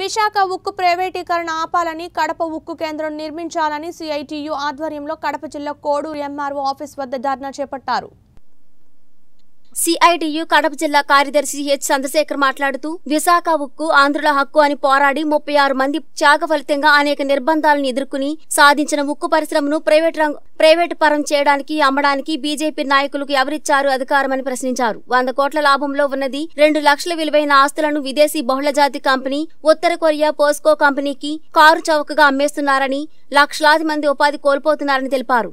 విశాఖ ఉక్కు ప్రైవేటీకరణ ఆపాలని కడప ఉక్కు కేంద్రం నిర్మించాలని సిఐటియు ఆధ్వర్యంలో కడప జిల్లా కోడూరు ఎంఆర్ఓ ఆఫీస్ వద్ద ధర్నా చేపట్టారు సిఐటియు కడప జిల్లా కార్యదర్శి హెచ్ చంద్రశేఖర్ మాట్లాడుతూ విశాఖ ఉక్కు ఆంధ్రుల హక్కు అని పోరాడి ముప్పై ఆరు మంది త్యాగ ఫలితంగా అనేక నిర్బంధాలను ఎదుర్కొని సాధించిన ఉక్కు పరిశ్రమను ప్రైవేట్ రంగు ప్రైవేట్ పరం చేయడానికి అమ్మడానికి బీజేపీ నాయకులకు ఎవరిచ్చారు అధికారమని ప్రశ్నించారు వంద కోట్ల లాభంలో ఉన్నది రెండు లక్షల విలువైన ఆస్తులను విదేశీ బహుళజాతి కంపెనీ ఉత్తర కొరియా పోస్కో కంపెనీకి కారు చౌకగా అమ్మేస్తున్నారని లక్షలాది మంది ఉపాధి కోల్పోతున్నారని తెలిపారు